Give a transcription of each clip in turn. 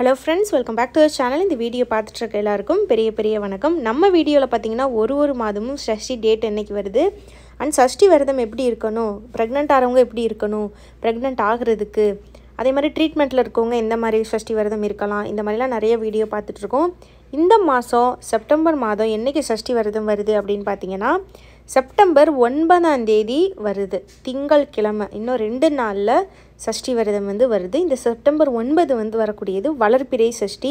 hello friends welcome back to channel இந்த video பார்த்துட்டு இருக்க எல்லாருக்கும் பெரிய பெரிய வணக்கம் நம்ம வீடியோவில் பார்த்தீங்கன்னா ஒரு ஒரு மாதமும் சஷ்டி டேட் என்னைக்கு வருது அண்ட் சஷ்டி விரதம் எப்படி இருக்கணும் ப்ரெக்னென்ட் ஆகிறவங்க எப்படி இருக்கணும் ப்ரெக்னென்ட் ஆகிறதுக்கு அதே மாதிரி ட்ரீட்மெண்ட்டில் இருக்கவங்க எந்த மாதிரி சஷ்டி விரதம் இருக்கலாம் இந்த மாதிரிலாம் நிறைய வீடியோ பார்த்துட்ருக்கோம் இந்த மாதம் செப்டம்பர் மாதம் என்றைக்கு சஷ்டி விரதம் வருது அப்படின்னு பார்த்தீங்கன்னா செப்டம்பர் ஒன்பதாம் தேதி வருது திங்கள் கிழமை இன்னும் ரெண்டு நாளில் சஷ்டி விரதம் வந்து வருது இந்த செப்டம்பர் ஒன்பது வந்து வரக்கூடியது வளர்ப்பிறை சஷ்டி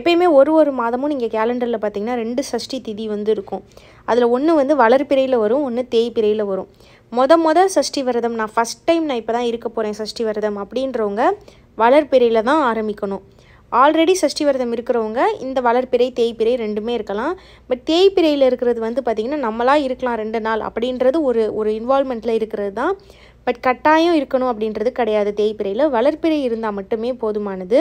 எப்பயுமே ஒரு ஒரு மாதமும் நீங்கள் கேலண்டரில் பார்த்தீங்கன்னா ரெண்டு சஷ்டி திதி வந்து இருக்கும் அதில் ஒன்று வந்து வளர்ப்பிறையில் வரும் ஒன்று தேய்ப்பிறையில் வரும் மொத மொத சஷ்டி விரதம் நான் ஃபஸ்ட் டைம் நான் இப்போ தான் இருக்க போகிறேன் சஷ்டி விரதம் அப்படின்றவங்க வளர்ப்பிறையில் தான் ஆரம்பிக்கணும் ஆல்ரெடி சஷ்டி விரதம் இருக்கிறவங்க இந்த வளர்ப்பிறை தேய்ப்பிறை ரெண்டுமே இருக்கலாம் பட் தேய்ப்பிறையில் இருக்கிறது வந்து பார்த்திங்கன்னா நம்மளாக இருக்கலாம் ரெண்டு நாள் அப்படின்றது ஒரு ஒரு இன்வால்மெண்ட்டில் இருக்கிறது தான் பட் கட்டாயம் இருக்கணும் அப்படின்றது கிடையாது தேய்ப்பிறையில் வளர்ப்பிறை இருந்தால் மட்டுமே போதுமானது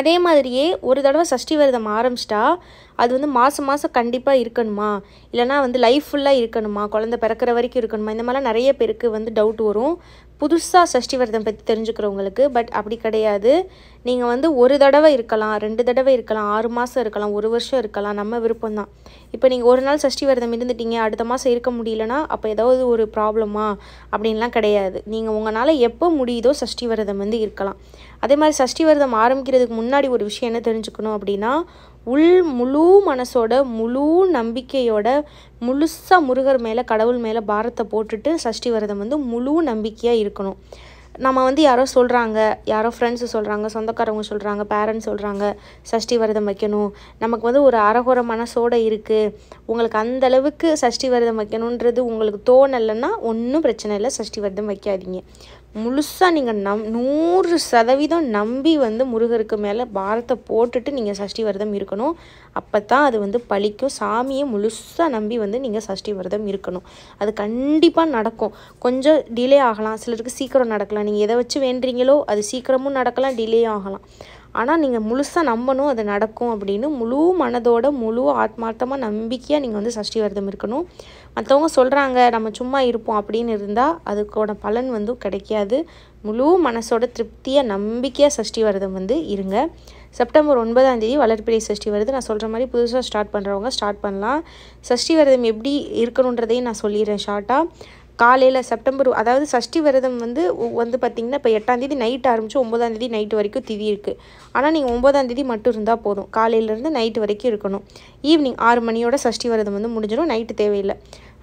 அதே மாதிரியே ஒரு தடவை சஷ்டி விரதம் ஆரம்பிச்சிட்டா அது வந்து மாதம் மாதம் கண்டிப்பாக இருக்கணுமா இல்லைனா வந்து லைஃப் ஃபுல்லாக இருக்கணுமா குழந்த பிறக்கிற வரைக்கும் இருக்கணுமா இந்த மாதிரிலாம் நிறைய பேருக்கு வந்து டவுட் வரும் புதுசாக சஷ்டி விரதம் பற்றி தெரிஞ்சுக்கிறவங்களுக்கு பட் அப்படி கிடையாது நீங்கள் வந்து ஒரு தடவை இருக்கலாம் ரெண்டு தடவை இருக்கலாம் ஆறு மாதம் இருக்கலாம் ஒரு வருஷம் இருக்கலாம் நம்ம விருப்பம் தான் இப்போ நீங்கள் ஒரு நாள் சஷ்டி விரதம் இருந்துட்டீங்க அடுத்த மாதம் இருக்க முடியலனா அப்போ ஏதாவது ஒரு ப்ராப்ளமா அப்படின்லாம் கிடையாது நீங்கள் உங்களால் எப்போ முடியுதோ சஷ்டி விரதம் வந்து இருக்கலாம் அதே மாதிரி சஷ்டி விரதம் ஆரம்பிக்கிறதுக்கு முன்னாடி ஒரு விஷயம் என்ன தெரிஞ்சுக்கணும் அப்படின்னா உள் முழு மனசோட முழு நம்பிக்கையோட முழுசாக முருகர் மேலே கடவுள் மேலே பாரத்தை போட்டுட்டு சஷ்டி விரதம் வந்து முழு நம்பிக்கையாக இருக்கணும் நம்ம வந்து யாரோ சொல்கிறாங்க யாரோ ஃப்ரெண்ட்ஸு சொல்கிறாங்க சொந்தக்காரவங்க சொல்கிறாங்க பேரண்ட்ஸ் சொல்கிறாங்க சஷ்டி விரதம் வைக்கணும் நமக்கு வந்து ஒரு அறகுற மனசோடு இருக்குது உங்களுக்கு அந்தளவுக்கு சஷ்டி விரதம் வைக்கணுன்றது உங்களுக்கு தோணலைன்னா ஒன்றும் பிரச்சனை இல்லை சஷ்டி விரதம் வைக்காதீங்க முழுசாக நீங்கள் நம் நூறு சதவீதம் நம்பி வந்து முருகருக்கு மேலே பாரத்தை போட்டுட்டு நீங்கள் சஷ்டி விரதம் இருக்கணும் அப்போ தான் அது வந்து பழிக்கும் சாமியை முழுசாக நம்பி வந்து நீங்கள் சஷ்டி விரதம் இருக்கணும் அது கண்டிப்பாக நடக்கும் கொஞ்சம் டிலே ஆகலாம் சிலருக்கு சீக்கிரம் நடக்கலாம் நடக்குங்க நீங்கள் எதை வச்சு வேண்டுறீங்களோ அது சீக்கிரமும் நடக்கலாம் டிலே ஆகலாம் ஆனால் நீங்கள் முழுசாக நம்பணும் அது நடக்கும் அப்படின்னு முழு மனதோட முழு ஆத்மார்த்தமாக நம்பிக்கையாக நீங்கள் வந்து சஷ்டி விரதம் இருக்கணும் மற்றவங்க சொல்கிறாங்க நம்ம சும்மா இருப்போம் அப்படின்னு இருந்தால் அதுக்கோட பலன் வந்து கிடைக்காது முழு மனசோட திருப்தியாக நம்பிக்கையாக சஷ்டி விரதம் வந்து இருங்க செப்டம்பர் ஒன்பதாம் தேதி வளர்ப்பிறை சஷ்டி வருது நான் சொல்கிற மாதிரி புதுசாக ஸ்டார்ட் பண்ணுறவங்க ஸ்டார்ட் பண்ணலாம் சஷ்டி விரதம் எப்படி இருக்கணுன்றதையும் நான் சொல்லிடுறேன் ஷார்ட்டாக காலையில் செப்டம்பர் அதாவது சஷ்டி விரதம் வந்து வந்து பார்த்திங்கன்னா இப்போ எட்டாந்தேதி நைட் ஆரம்பித்து ஒம்பதாந்தேதி நைட்டு வரைக்கும் திதி இருக்குது ஆனால் நீங்கள் ஒம்பதாந்தேதி மட்டும் இருந்தால் போதும் காலையிலேருந்து நைட்டு வரைக்கும் இருக்கணும் ஈவினிங் ஆறு மணியோட சஷ்டி விரதம் வந்து முடிஞ்சிடும் நைட்டு தேவையில்லை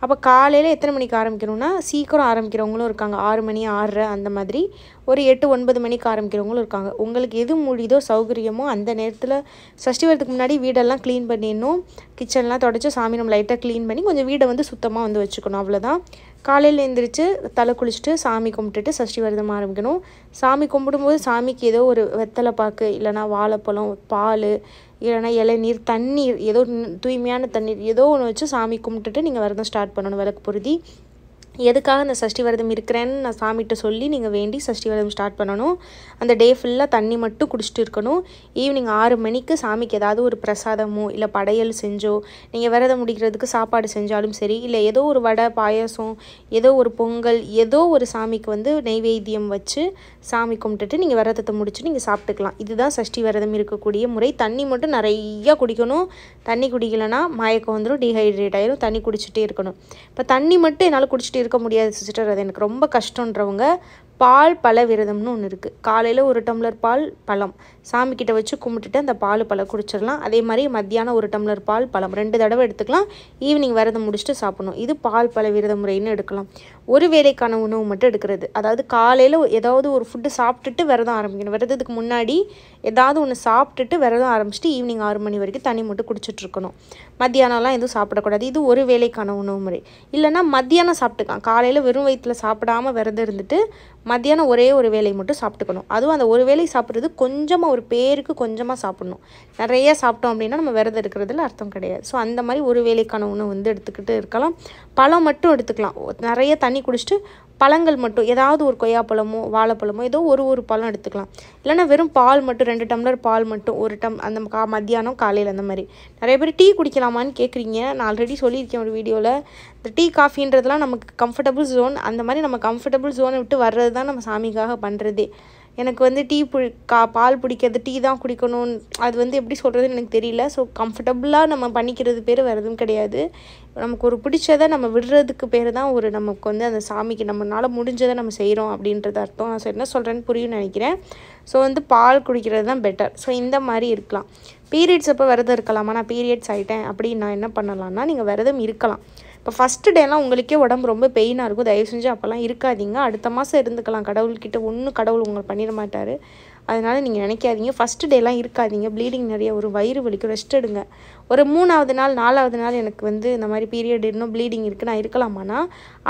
அப்போ காலையில் எத்தனை மணிக்கு ஆரம்பிக்கணும்னா சீக்கிரம் ஆரம்பிக்கிறவங்களும் இருக்காங்க ஆறு மணி ஆறரை அந்த மாதிரி ஒரு எட்டு ஒன்பது மணிக்கு ஆரம்பிக்கிறவங்களும் இருக்காங்க உங்களுக்கு எது முடியுதோ சௌகரியமோ அந்த நேரத்தில் சஷ்டி வரதுக்கு முன்னாடி வீடெல்லாம் க்ளீன் பண்ணிடணும் கிச்சன்லாம் தொடச்சி சாமி நம்ம லைட்டாக க்ளீன் பண்ணி கொஞ்சம் வீடை வந்து சுத்தமாக வந்து வச்சுக்கணும் அவ்வளோதான் காலையில் எழுந்திரிச்சு தலை குளிச்சுட்டு சாமி கும்பிட்டுட்டு சஷ்டி விரதம் ஆரம்பிக்கணும் சாமி கும்பிடும்போது சாமிக்கு ஏதோ ஒரு வெத்தலை பாக்கு இல்லைனா வாழைப்பழம் பால் இல்லைனா இளநீர் தண்ணீர் ஏதோ தூய்மையான தண்ணீர் ஏதோ ஒன்று வச்சு சாமி கும்பிட்டுட்டு நீங்கள் விரதம் ஸ்டார்ட் பண்ணணும் விளக்கு பொருதி எதுக்காக அந்த சஷ்டி விரதம் இருக்கிறேன்னு நான் சாமிகிட்ட சொல்லி நீங்கள் வேண்டி சஷ்டி விரதம் ஸ்டார்ட் பண்ணணும் அந்த டே ஃபுல்லாக தண்ணி மட்டும் குடிச்சிட்டு இருக்கணும் ஈவினிங் ஆறு மணிக்கு சாமிக்கு ஏதாவது ஒரு பிரசாதமோ இல்லை படையல் செஞ்சோ நீங்கள் விரதம் முடிக்கிறதுக்கு சாப்பாடு செஞ்சாலும் சரி இல்லை ஏதோ ஒரு வடை பாயசம் ஏதோ ஒரு பொங்கல் ஏதோ ஒரு சாமிக்கு வந்து நெய்வேத்தியம் வச்சு சாமி கும்பிட்டுட்டு நீங்கள் விரதத்தை முடிச்சு நீங்கள் சாப்பிட்டுக்கலாம் இதுதான் சஷ்டி விரதம் இருக்கக்கூடிய முறை தண்ணி மட்டும் நிறையா குடிக்கணும் தண்ணி குடிக்கலைன்னா மயக்கம் வந்துடும் டீஹைட்ரேட் ஆகிடும் தண்ணி குடிச்சிட்டே இருக்கணும் இப்போ தண்ணி மட்டும் என்னால் குடிச்சிட்டு இருக்க முடியாது சிஸ்டர் அது எனக்கு ரொம்ப கஷ்டன்றவங்க பால் பழ விரதம்னு ஒன்று இருக்குது காலையில் ஒரு டம்ளர் பால் பழம் சாமிக்கிட்ட வச்சு கும்பிட்டுட்டு அந்த பால் பழம் குடிச்சிடலாம் அதே மாதிரி மத்தியானம் ஒரு டம்ளர் பால் பழம் ரெண்டு தடவை எடுத்துக்கலாம் ஈவினிங் விரதம் முடிச்சுட்டு சாப்பிடணும் இது பால் பழ விரத முறைன்னு எடுக்கலாம் ஒரு வேலைக்கான உணவு மட்டும் எடுக்கிறது அதாவது காலையில் ஏதாவது ஒரு ஃபுட்டு சாப்பிட்டுட்டு விரதம் ஆரம்பிக்கணும் விரதத்துக்கு முன்னாடி ஏதாவது ஒன்று சாப்பிட்டுட்டு விரதம் ஆரம்பிச்சுட்டு ஈவினிங் ஆறு மணி வரைக்கும் தண்ணி மட்டும் குடிச்சிட்ருக்கணும் மத்தியானம்லாம் எதுவும் சாப்பிடக்கூடாது இது ஒரு வேலைக்கான உணவு முறை இல்லைன்னா மத்தியானம் சாப்பிட்டுக்கலாம் காலையில் வெறும் வயிற்றில் சாப்பிடாமல் விரதம் இருந்துட்டு மத்தியானம் ஒரே ஒரு வேலையை மட்டும் சாப்பிட்டுக்கணும் அதுவும் அந்த ஒரு வேலையை சாப்பிட்றது கொஞ்சமாக ஒரு பேருக்கு கொஞ்சமாக சாப்பிட்ணும் நிறையா சாப்பிட்டோம் அப்படின்னா நம்ம விரதம் எடுக்கிறதுல அர்த்தம் கிடையாது ஸோ அந்த மாதிரி ஒரு வேலைக்கான உணவு வந்து எடுத்துக்கிட்டு இருக்கலாம் பழம் மட்டும் எடுத்துக்கலாம் நிறைய தண்ணி குடிச்சிட்டு பழங்கள் மட்டும் ஏதாவது ஒரு கொய்யாப்பழமோ வாழைப்பழமோ ஏதோ ஒரு ஒரு பழம் எடுத்துக்கலாம் இல்லைனா வெறும் பால் மட்டும் ரெண்டு டம்ளர் பால் மட்டும் ஒரு டம் அந்த கா மத்தியானம் காலையில் அந்த மாதிரி நிறைய பேர் டீ குடிக்கலாமான்னு கேட்குறீங்க நான் ஆல்ரெடி சொல்லியிருக்கேன் ஒரு வீடியோவில் இந்த டீ காஃபின்றதுலாம் நமக்கு கம்ஃபர்டபுள் ஜோன் அந்த மாதிரி நம்ம கம்ஃபர்டபுள் ஜோனை விட்டு வர்றது தான் நம்ம சாமிக்காக பண்ணுறதே எனக்கு வந்து டீ பு கா பால் பிடிக்கிறது டீ தான் குடிக்கணும் அது வந்து எப்படி சொல்கிறதுன்னு எனக்கு தெரியல ஸோ கம்ஃபர்டபுளாக நம்ம பண்ணிக்கிறது பேர் வேறு கிடையாது நமக்கு ஒரு பிடிச்சதை நம்ம விடுறதுக்கு பேர் தான் ஒரு நமக்கு வந்து அந்த சாமிக்கு நம்மளால் முடிஞ்சதை நம்ம செய்கிறோம் அப்படின்றது அர்த்தம் நான் என்ன சொல்கிறேன்னு புரியும் நினைக்கிறேன் ஸோ வந்து பால் குடிக்கிறது தான் பெட்டர் ஸோ இந்த மாதிரி இருக்கலாம் பீரியட்ஸ் அப்போ விரதம் இருக்கலாமா நான் பீரியட்ஸ் ஆகிட்டேன் அப்படின்னு நான் என்ன பண்ணலான்னா நீங்கள் விரதம் இருக்கலாம் இப்போ ஃபஸ்ட்டு டேலாம் உங்களுக்கே உடம்பு ரொம்ப பெயினாக இருக்கும் தயவு செஞ்சு அப்போல்லாம் இருக்காதீங்க அடுத்த மாதம் இருந்துக்கலாம் கடவுள்கிட்ட ஒன்றும் கடவுள் உங்களை பண்ணிட மாட்டார் அதனால் நீங்கள் நினைக்காதீங்க ஃபஸ்ட்டு டேலாம் இருக்காதீங்க ப்ளீடிங் நிறைய ஒரு வயிறு வலிக்கும் ரெஸ்ட் எடுங்க ஒரு மூணாவது நாள் நாலாவது நாள் எனக்கு வந்து இந்த மாதிரி பீரியட் இன்னும் ப்ளீடிங் இருக்குது நான் இருக்கலாமானா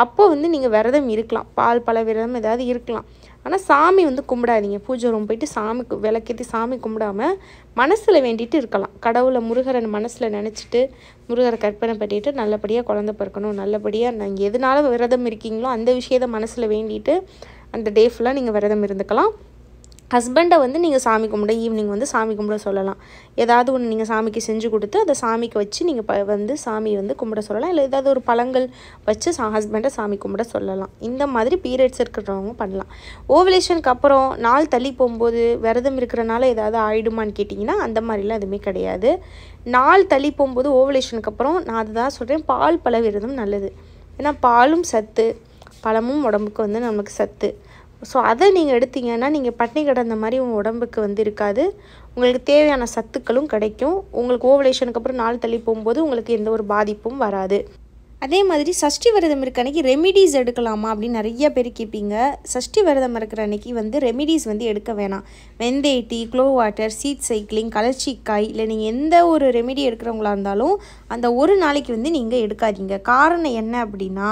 அப்போ வந்து நீங்கள் விரதம் இருக்கலாம் பால் பல விரதம் ஏதாவது இருக்கலாம் ஆனால் சாமி வந்து கும்பிடாதீங்க பூஜை ரூம் போயிட்டு சாமி விளக்கேற்றி சாமி கும்பிடாமல் மனசில் வேண்டிட்டு இருக்கலாம் கடவுளை முருகரை மனசில் நினச்சிட்டு முருகரை கற்பனை பண்ணிட்டு நல்லபடியாக குழந்த பிறக்கணும் நல்லபடியாக நாங்கள் எதனால விரதம் இருக்கீங்களோ அந்த விஷயத்த மனசில் வேண்டிட்டு அந்த டே ஃபுல்லாக நீங்கள் விரதம் இருந்துக்கலாம் ஹஸ்பண்டை வந்து நீங்கள் சாமி கும்பிட ஈவினிங் வந்து சாமி கும்பிட சொல்லலாம் ஏதாவது ஒன்று நீங்கள் சாமிக்கு செஞ்சு கொடுத்து அதை சாமிக்கு வச்சு நீங்கள் ப வந்து சாமி வந்து கும்பிட சொல்லலாம் இல்லை ஏதாவது ஒரு பழங்கள் வச்சு சா ஹஸ்பண்டை சாமி கும்பிட சொல்லலாம் இந்த மாதிரி பீரியட்ஸ் இருக்கிறவங்க பண்ணலாம் ஓவலேஷனுக்கு அப்புறம் நாள் தள்ளி போகும்போது விரதம் இருக்கிறனால ஏதாவது ஆயிடுமான்னு கேட்டிங்கன்னா அந்த மாதிரிலாம் எதுவுமே கிடையாது நாள் தள்ளி போகும்போது ஓவலேஷனுக்கு அப்புறம் நான் அதுதான் சொல்கிறேன் பால் பழ விரதம் நல்லது ஏன்னா பாலும் சத்து பழமும் உடம்புக்கு வந்து நமக்கு சத்து ஸோ அதை நீங்கள் எடுத்தீங்கன்னா நீங்கள் பட்னி கிடந்த மாதிரி உங்கள் உடம்புக்கு வந்து இருக்காது உங்களுக்கு தேவையான சத்துக்களும் கிடைக்கும் உங்களுக்கு ஓவலேஷனுக்கு அப்புறம் நாள் தள்ளி போகும்போது உங்களுக்கு எந்த ஒரு பாதிப்பும் வராது அதே மாதிரி சஷ்டி விரதம் இருக்க அன்றைக்கி ரெமிடிஸ் எடுக்கலாமா அப்படின்னு நிறைய பேர் கேட்பீங்க சஷ்டி விரதம் இருக்கிற அன்றைக்கி வந்து ரெமிடிஸ் வந்து எடுக்க வேணாம் வெந்தய டீ க்ளோ வாட்டர் சீட் சைக்கிளிங் கலர்ச்சிக்காய் இல்லை நீங்கள் எந்த ஒரு ரெமிடி எடுக்கிறவங்களா இருந்தாலும் அந்த ஒரு நாளைக்கு வந்து நீங்கள் எடுக்காதீங்க காரணம் என்ன அப்படின்னா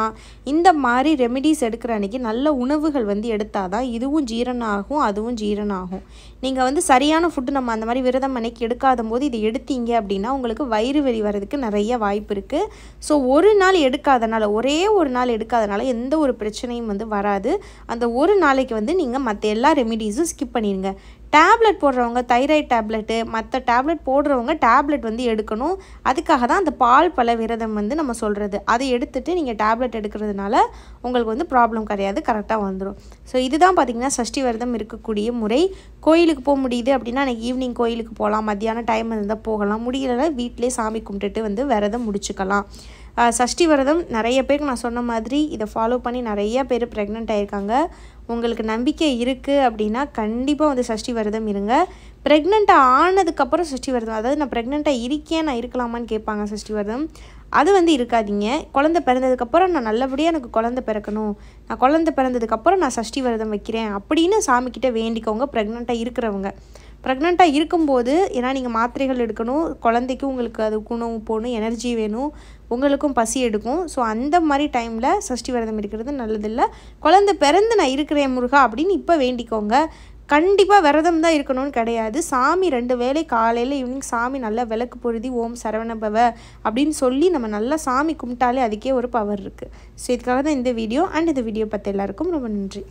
இந்த மாதிரி ரெமிடிஸ் எடுக்கிற அன்றைக்கி நல்ல உணவுகள் வந்து எடுத்தால் தான் இதுவும் ஜீரணம் ஆகும் அதுவும் ஜீரணம் ஆகும் நீங்கள் வந்து சரியான ஃபுட்டு நம்ம அந்த மாதிரி விரதம் அன்னைக்கு எடுக்காத போது இதை எடுத்தீங்க அப்படின்னா உங்களுக்கு வயிறு வெளி வர்றதுக்கு நிறைய வாய்ப்பு இருக்குது ஸோ ஒரு நாள் நாள் எடுக்காதனால ஒரே ஒரு நாள் எடுக்காதனால எந்த ஒரு பிரச்சனையும் வந்து வராது அந்த ஒரு நாளைக்கு வந்து நீங்கள் மற்ற எல்லா ரெமிடிஸும் ஸ்கிப் பண்ணிடுங்க டேப்லெட் போடுறவங்க தைராய்டு டேப்லெட்டு மற்ற டேப்லெட் போடுறவங்க டேப்லெட் வந்து எடுக்கணும் அதுக்காக தான் அந்த பால் பல விரதம் வந்து நம்ம சொல்கிறது அதை எடுத்துகிட்டு நீங்கள் டேப்லெட் எடுக்கிறதுனால உங்களுக்கு வந்து ப்ராப்ளம் கிடையாது கரெக்டாக வந்துடும் ஸோ இதுதான் பார்த்திங்கன்னா சஷ்டி விரதம் இருக்கக்கூடிய முறை கோயிலுக்கு போக முடியுது அப்படின்னா எனக்கு ஈவினிங் கோயிலுக்கு போகலாம் மத்தியானம் டைம் இருந்தால் போகலாம் முடியலன்னா வீட்டிலே சாமி கும்பிட்டுட்டு வந்து விரதம் முடிச்சுக்கலாம் சஷ்டி விரதம் நிறைய பேருக்கு நான் சொன்ன மாதிரி இதை ஃபாலோ பண்ணி நிறைய பேர் ப்ரெக்னென்ட் ஆகியிருக்காங்க உங்களுக்கு நம்பிக்கை இருக்குது அப்படின்னா கண்டிப்பாக வந்து சஷ்டி விரதம் இருங்க ப்ரெக்னெண்ட்டாக ஆனதுக்கப்புறம் சஷ்டி விரதம் அதாவது நான் ப்ரெக்னெண்ட்டாக இருக்கேன் நான் இருக்கலாமான்னு கேட்பாங்க சஷ்டி விரதம் அது வந்து இருக்காதிங்க குழந்த பிறந்ததுக்கப்புறம் நான் நல்லபடியாக எனக்கு குழந்த பிறக்கணும் நான் குழந்த பிறந்ததுக்கப்புறம் நான் சஷ்டி விரதம் வைக்கிறேன் அப்படின்னு சாமிக்கிட்ட வேண்டிக்கோங்க ப்ரெக்னெண்ட்டாக இருக்கிறவங்க ப்ரெக்னெண்ட்டாக இருக்கும்போது ஏன்னா நீங்கள் மாத்திரைகள் எடுக்கணும் குழந்தைக்கு உங்களுக்கு அது குணம் போகணும் எனர்ஜி வேணும் உங்களுக்கும் பசி எடுக்கும் ஸோ அந்த மாதிரி டைமில் சஷ்டி விரதம் இருக்கிறது நல்லதில்லை குழந்தை பிறந்து நான் இருக்கிறேன் முருகா அப்படின்னு இப்போ வேண்டிக்கோங்க கண்டிப்பாக விரதம் தான் இருக்கணும்னு கிடையாது சாமி ரெண்டு வேளை காலையில் ஈவினிங் சாமி நல்லா விளக்கு பொருதி ஓம் சரவணபவ அப்படின்னு சொல்லி நம்ம நல்லா சாமி கும்பிட்டாலே அதுக்கே ஒரு பவர் இருக்குது ஸோ இதுக்காக தான் இந்த வீடியோ அண்ட் இந்த வீடியோ பற்றி எல்லாருக்கும் ரொம்ப நன்றி